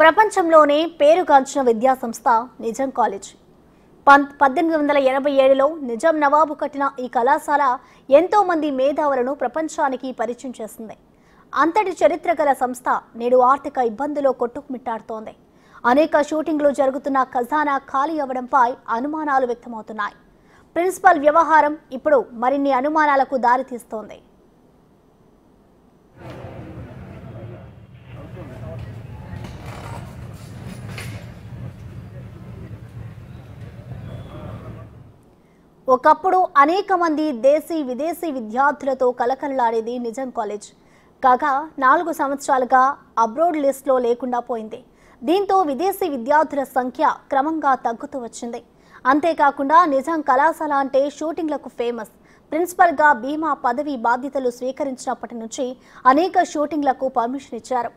ప్రపంచంలోనే పేరుగాంచిన విద్యా సంస్థ నిజాం కాలేజ్ పం పద్దెనిమిది వందల ఎనభై ఏడులో నిజాం నవాబు కట్టిన ఈ కళాశాల ఎంతోమంది మేధావులను ప్రపంచానికి పరిచయం చేసింది అంతటి చరిత్ర గల సంస్థ నేడు ఆర్థిక ఇబ్బందులో కొట్టుకుమిట్టాడుతోంది అనేక షూటింగ్లు జరుగుతున్న ఖజానా ఖాళీ అవ్వడంపై అనుమానాలు వ్యక్తమవుతున్నాయి ప్రిన్సిపల్ వ్యవహారం ఇప్పుడు మరిన్ని అనుమానాలకు దారితీస్తోంది ఒకప్పుడు అనేక మంది దేశీ విదేశీ విద్యార్థులతో కలకలలాడేది నిజం కాలేజ్ కాగా నాలుగు సంవత్సరాలుగా అబ్రోడ్ లిస్ట్లో లేకుండా పోయింది దీంతో విదేశీ విద్యార్థుల సంఖ్య క్రమంగా తగ్గుతూ వచ్చింది అంతేకాకుండా నిజం కళాశాల అంటే షూటింగ్లకు ఫేమస్ ప్రిన్సిపల్గా బీమా పదవి బాధ్యతలు స్వీకరించినప్పటి నుంచి అనేక షూటింగ్లకు పర్మిషన్ ఇచ్చారు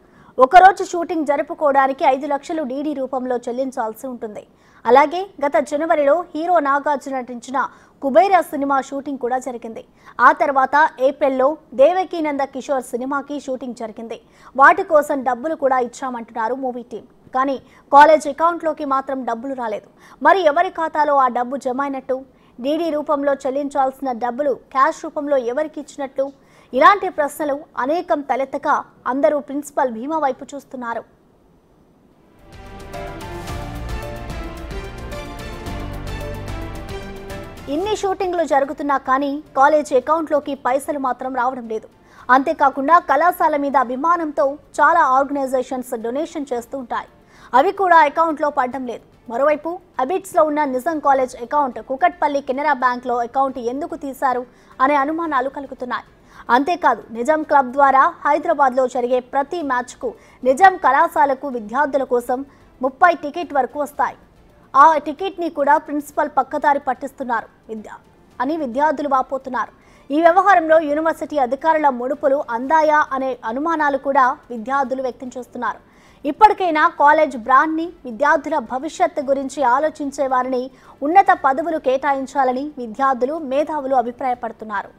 ఒకరోజు షూటింగ్ జరుపుకోవడానికి ఐదు లక్షలు డీడీ రూపంలో చెల్లించాల్సి ఉంటుంది అలాగే గత జనవరిలో హీరో నాగార్జున నటించిన కుబేర సినిమా షూటింగ్ కూడా జరిగింది ఆ తర్వాత ఏప్రిల్లో దేవకీనంద కిషోర్ సినిమాకి షూటింగ్ జరిగింది వాటి కోసం డబ్బులు కూడా ఇచ్చామంటున్నారు మూవీ టీం కానీ కాలేజ్ అకౌంట్లోకి మాత్రం డబ్బులు రాలేదు మరి ఎవరి ఖాతాలో ఆ డబ్బు జమ అయినట్టు డీడీ రూపంలో చెల్లించాల్సిన డబ్బులు క్యాష్ రూపంలో ఎవరికి ఇచ్చినట్లు ఇలాంటి ప్రశ్నలు అనేకం తలెత్తక అందరూ ప్రిన్సిపల్ భీమా వైపు చూస్తున్నారు ఇన్ని షూటింగ్లు జరుగుతున్నా కానీ కాలేజ్ అకౌంట్లోకి పైసలు మాత్రం రావడం లేదు అంతేకాకుండా కళాశాల మీద అభిమానంతో చాలా ఆర్గనైజేషన్స్ డొనేషన్ చేస్తూ ఉంటాయి అవి కూడా అకౌంట్లో పడడం లేదు మరోవైపు అబిట్స్లో ఉన్న నిజాం కాలేజ్ అకౌంట్ కుకట్పల్లి కెనరా బ్యాంక్లో అకౌంట్ ఎందుకు తీశారు అనే అనుమానాలు కలుగుతున్నాయి అంతేకాదు నిజాం క్లబ్ ద్వారా హైదరాబాద్లో జరిగే ప్రతి మ్యాచ్కు నిజాం కళాశాలకు విద్యార్థుల కోసం ముప్పై టికెట్ వరకు వస్తాయి ఆ టికెట్ని కూడా ప్రిన్సిపల్ పక్కదారి పట్టిస్తున్నారు విద్య అని విద్యార్థులు వాపోతున్నారు ఈ వ్యవహారంలో యూనివర్సిటీ అధికారుల ముడుపులు అందాయా అనే అనుమానాలు కూడా విద్యార్థులు వ్యక్తం చేస్తున్నారు ఇప్పటికైనా కాలేజ్ బ్రాండ్ని విద్యార్థుల భవిష్యత్తు గురించి ఆలోచించే వారిని ఉన్నత పదవులు కేటాయించాలని విద్యార్థులు మేధావులు అభిప్రాయపడుతున్నారు